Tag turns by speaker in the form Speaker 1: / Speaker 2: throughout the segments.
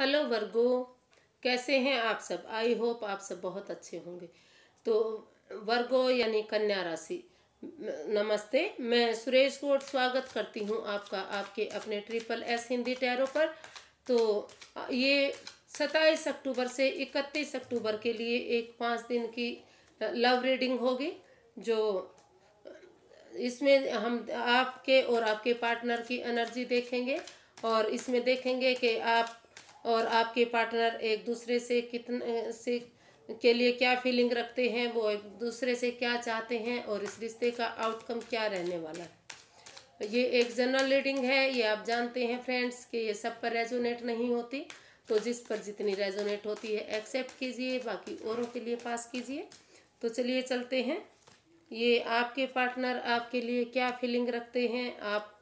Speaker 1: hello वर्गो कैसे हैं आप सब आई होप आप सब बहुत अच्छे होंगे तो वर्गो यानी कन्या राशि नमस्ते मैं सुरेश कोट स्वागत करती हूं आपका आपके अपने ट्रिपल एस हिंदी टैरो पर तो ये सत्ताईस अक्टूबर से इकतीस अक्टूबर के लिए एक पाँच दिन की लव रीडिंग होगी जो इसमें हम आपके और आपके पार्टनर की एनर्जी देखेंगे और इसमें देखेंगे कि आप और आपके पार्टनर एक दूसरे से कितने से के लिए क्या फीलिंग रखते हैं वो एक दूसरे से क्या चाहते हैं और इस रिश्ते का आउटकम क्या रहने वाला है तो ये एक जनरल रीडिंग है ये आप जानते हैं फ्रेंड्स कि ये सब पर रेजोनेट नहीं होती तो जिस पर जितनी रेजोनेट होती है एक्सेप्ट कीजिए बाकी औरों के लिए पास कीजिए तो चलिए चलते हैं ये आपके पार्टनर आपके लिए क्या फीलिंग रखते हैं आप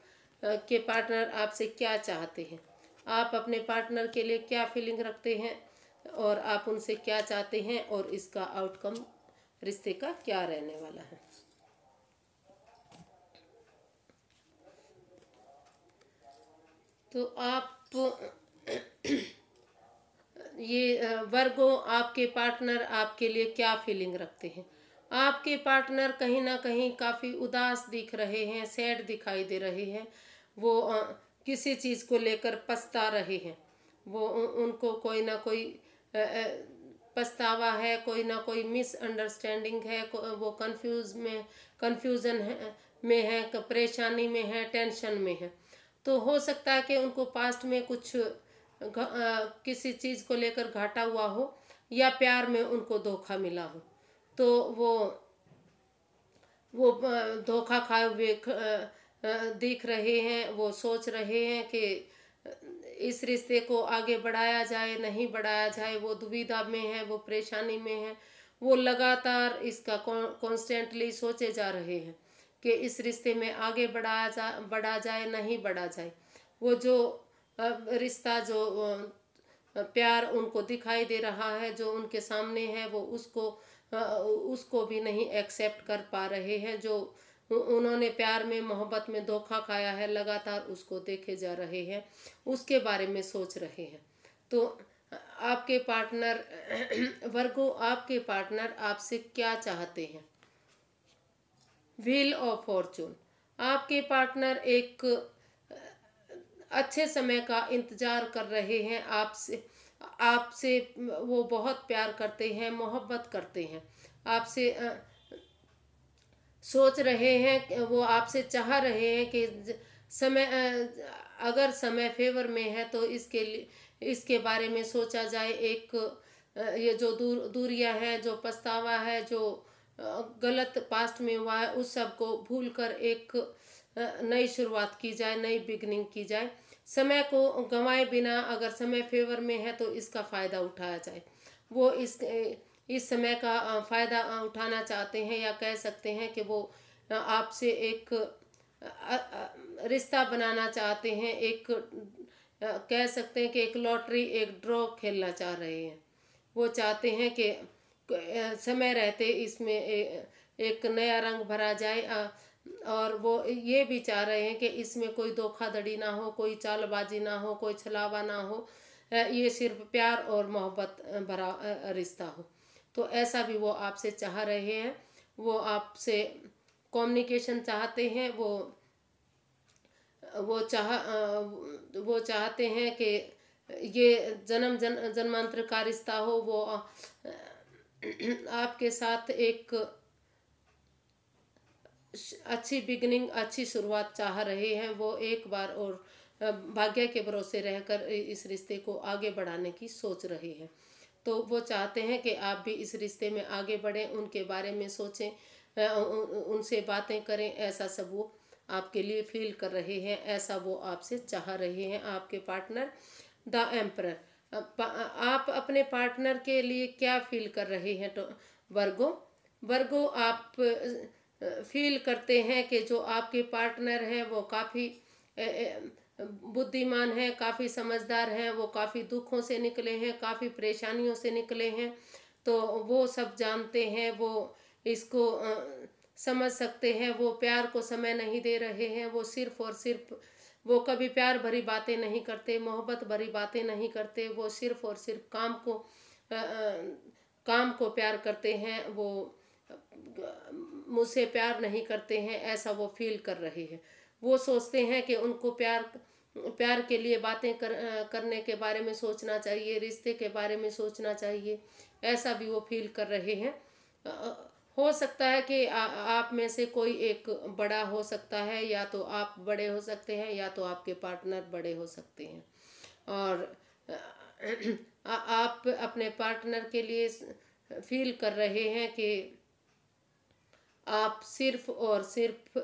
Speaker 1: के पार्टनर आपसे क्या चाहते हैं आप अपने पार्टनर के लिए क्या फीलिंग रखते हैं और आप उनसे क्या चाहते हैं और इसका आउटकम रिश्ते का क्या रहने वाला है तो आप ये वर्गो आपके पार्टनर आपके लिए क्या फीलिंग रखते हैं आपके पार्टनर कहीं ना कहीं काफ़ी उदास दिख रहे हैं सैड दिखाई दे रहे हैं वो किसी चीज़ को लेकर पछता रहे हैं वो उनको कोई ना कोई पछतावा है कोई ना कोई मिसअंडरस्टैंडिंग है वो कंफ्यूज में कंफ्यूजन है में है परेशानी में है टेंशन में है तो हो सकता है कि उनको पास्ट में कुछ किसी चीज़ को लेकर घाटा हुआ हो या प्यार में उनको धोखा मिला हो तो वो वो धोखा खाए हुए देख रहे हैं वो सोच रहे हैं कि इस रिश्ते को आगे बढ़ाया जाए नहीं बढ़ाया जाए वो दुविधा में है वो परेशानी में है वो लगातार इसका कॉन्स्टेंटली सोचे जा रहे हैं कि इस रिश्ते में आगे बढ़ाया जा बढ़ा जाए नहीं बढ़ा जाए वो जो रिश्ता जो प्यार उनको दिखाई दे रहा है जो उनके सामने है वो उसको उसको भी नहीं एक्सेप्ट कर पा रहे हैं जो उन्होंने प्यार में मोहब्बत में धोखा खाया है लगातार उसको देखे जा रहे हैं उसके बारे में सोच रहे हैं तो आपके पार्टनर वर्गो आपके पार्टनर आपसे क्या चाहते हैं व्हील ऑफ फॉर्चून आपके पार्टनर एक अच्छे समय का इंतजार कर रहे हैं आपसे आपसे वो बहुत प्यार करते हैं मोहब्बत करते हैं आपसे सोच रहे हैं वो आपसे चाह रहे हैं कि समय अगर समय फेवर में है तो इसके लिए इसके बारे में सोचा जाए एक ये जो दूर दूरिया है जो पछतावा है जो गलत पास्ट में हुआ है उस सब को भूल कर एक नई शुरुआत की जाए नई बिगनिंग की जाए समय को गंवाए बिना अगर समय फेवर में है तो इसका फ़ायदा उठाया जाए वो इस इस समय का फ़ायदा उठाना चाहते हैं या कह सकते हैं कि वो आपसे एक रिश्ता बनाना चाहते हैं एक कह सकते हैं कि एक लॉटरी एक ड्रॉ खेलना चाह रहे हैं वो चाहते हैं कि समय रहते इसमें एक नया रंग भरा जाए और वो ये भी चाह रहे हैं कि इसमें कोई धोखाधड़ी ना हो कोई चालबाजी ना हो कोई छलावा ना हो ये सिर्फ प्यार और मोहब्बत भरा रिश्ता हो तो ऐसा भी वो आपसे चाह रहे हैं वो आपसे कम्युनिकेशन चाहते हैं वो वो चाह वो चाहते हैं कि ये जन्म जन जन्मांतर का रिश्ता हो वो आपके साथ एक अच्छी बिगनिंग अच्छी शुरुआत चाह रहे हैं वो एक बार और भाग्य के भरोसे रहकर इस रिश्ते को आगे बढ़ाने की सोच रहे हैं तो वो चाहते हैं कि आप भी इस रिश्ते में आगे बढ़ें उनके बारे में सोचें उनसे बातें करें ऐसा सब वो आपके लिए फील कर रहे हैं ऐसा वो आपसे चाह रहे हैं आपके पार्टनर द एम्पर आप अपने पार्टनर के लिए क्या फील कर रहे हैं तो वर्गो वर्गो आप फील करते हैं कि जो आपके पार्टनर हैं वो काफ़ी बुद्धिमान हैं काफ़ी समझदार हैं वो काफ़ी दुखों से निकले हैं काफ़ी परेशानियों से निकले हैं तो वो सब जानते हैं वो इसको समझ सकते हैं वो प्यार को समय नहीं दे रहे हैं वो सिर्फ और सिर्फ वो कभी प्यार भरी बातें नहीं करते मोहब्बत भरी बातें नहीं करते वो सिर्फ और सिर्फ काम को आ, काम को प्यार करते हैं वो मुझसे प्यार नहीं करते हैं ऐसा वो फील कर रहे हैं वो सोचते हैं कि उनको प्यार प्यार के लिए बातें कर करने के बारे में सोचना चाहिए रिश्ते के बारे में सोचना चाहिए ऐसा भी वो फील कर रहे हैं हो सकता है कि आ, आप में से कोई एक बड़ा हो सकता है या तो आप बड़े हो सकते हैं या तो आपके पार्टनर बड़े हो सकते हैं और आ, आप अपने पार्टनर के लिए फील कर रहे हैं कि आप सिर्फ और सिर्फ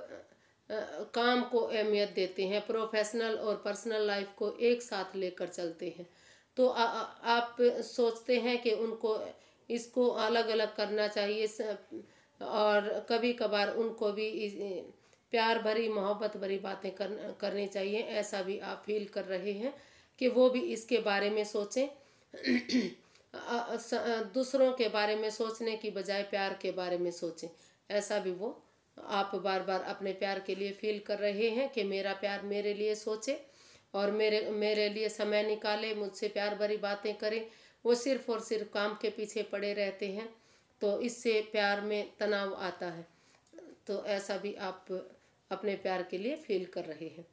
Speaker 1: काम को अहमियत देते हैं प्रोफेशनल और पर्सनल लाइफ को एक साथ लेकर चलते हैं तो आ, आ, आप सोचते हैं कि उनको इसको अलग अलग करना चाहिए और कभी कभार उनको भी प्यार भरी मोहब्बत भरी बातें कर, करनी चाहिए ऐसा भी आप फील कर रहे हैं कि वो भी इसके बारे में सोचें दूसरों के बारे में सोचने की बजाय प्यार के बारे में सोचें ऐसा भी वो आप बार बार अपने प्यार के लिए फील कर रहे हैं कि मेरा प्यार मेरे लिए सोचे और मेरे मेरे लिए समय निकाले मुझसे प्यार भरी बातें करें वो सिर्फ और सिर्फ काम के पीछे पड़े रहते हैं तो इससे प्यार में तनाव आता है तो ऐसा भी आप अपने प्यार के लिए फील कर रहे हैं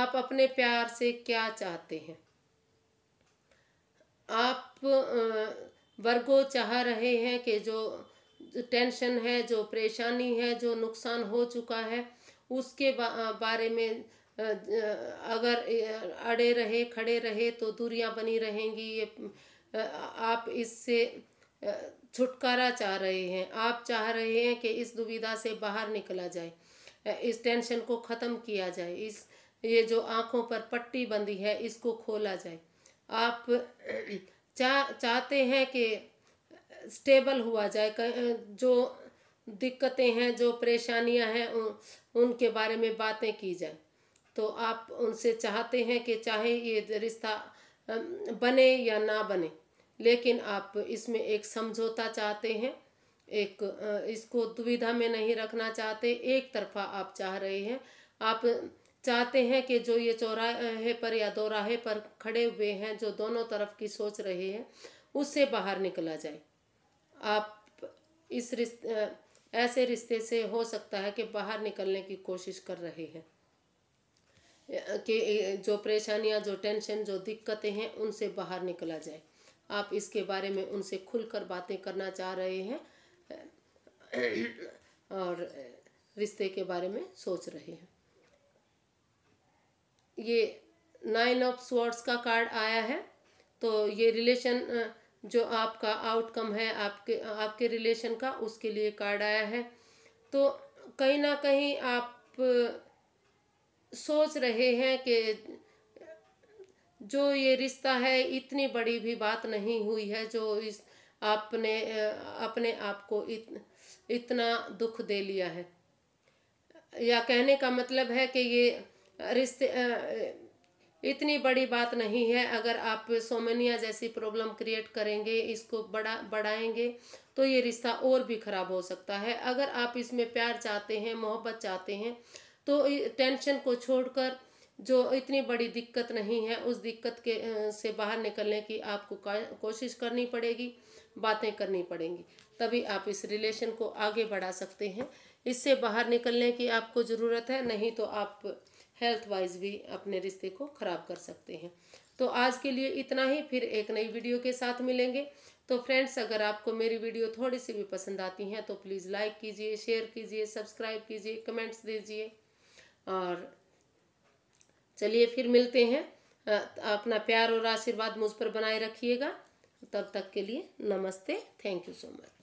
Speaker 1: आप अपने प्यार से क्या चाहते हैं आप वर्गो चाह रहे हैं कि जो टेंशन है जो परेशानी है जो नुकसान हो चुका है उसके बारे में अगर अड़े रहे खड़े रहे तो दूरियां बनी रहेंगी ये आप इससे छुटकारा चाह रहे हैं आप चाह रहे हैं कि इस दुविधा से बाहर निकला जाए इस टेंशन को ख़त्म किया जाए इस ये जो आँखों पर पट्टी बंदी है इसको खोला जाए आप चा चाहते हैं कि स्टेबल हुआ जाए जो दिक्कतें हैं जो परेशानियां हैं उन, उनके बारे में बातें की जाए तो आप उनसे चाहते हैं कि चाहे ये रिश्ता बने या ना बने लेकिन आप इसमें एक समझौता चाहते हैं एक इसको दुविधा में नहीं रखना चाहते एक तरफा आप चाह रहे हैं आप चाहते हैं कि जो ये चौराहे पर या दौराहे पर खड़े हुए हैं जो दोनों तरफ की सोच रहे हैं उससे बाहर निकला जाए आप इस रिश्ते ऐसे रिश्ते से हो सकता है कि बाहर निकलने की कोशिश कर रहे हैं कि जो परेशानियां जो टेंशन जो दिक्कतें हैं उनसे बाहर निकला जाए आप इसके बारे में उनसे खुलकर बातें करना चाह रहे हैं और रिश्ते के बारे में सोच रहे हैं ये नाइन ऑफ स्वर्ड्स का कार्ड आया है तो ये रिलेशन जो आपका आउटकम है आपके आपके रिलेशन का उसके लिए कार्ड आया है तो कहीं ना कहीं आप सोच रहे हैं कि जो ये रिश्ता है इतनी बड़ी भी बात नहीं हुई है जो इस आपने अपने आप को इत, इतना दुख दे लिया है या कहने का मतलब है कि ये रिश्ते इतनी बड़ी बात नहीं है अगर आप सोमनिया जैसी प्रॉब्लम क्रिएट करेंगे इसको बड़ा बढ़ाएंगे तो ये रिश्ता और भी ख़राब हो सकता है अगर आप इसमें प्यार चाहते हैं मोहब्बत चाहते हैं तो टेंशन को छोड़कर जो इतनी बड़ी दिक्कत नहीं है उस दिक्कत के से बाहर निकलने की आपको कोशिश करनी पड़ेगी बातें करनी पड़ेंगी तभी आप इस रिलेशन को आगे बढ़ा सकते हैं इससे बाहर निकलने की आपको ज़रूरत है नहीं तो आप हेल्थ वाइज भी अपने रिश्ते को ख़राब कर सकते हैं तो आज के लिए इतना ही फिर एक नई वीडियो के साथ मिलेंगे तो फ्रेंड्स अगर आपको मेरी वीडियो थोड़ी सी भी पसंद आती हैं तो प्लीज़ लाइक कीजिए शेयर कीजिए सब्सक्राइब कीजिए कमेंट्स दीजिए और चलिए फिर मिलते हैं अपना प्यार और आशीर्वाद मुझ पर बनाए रखिएगा तब तक के लिए नमस्ते थैंक यू सो मच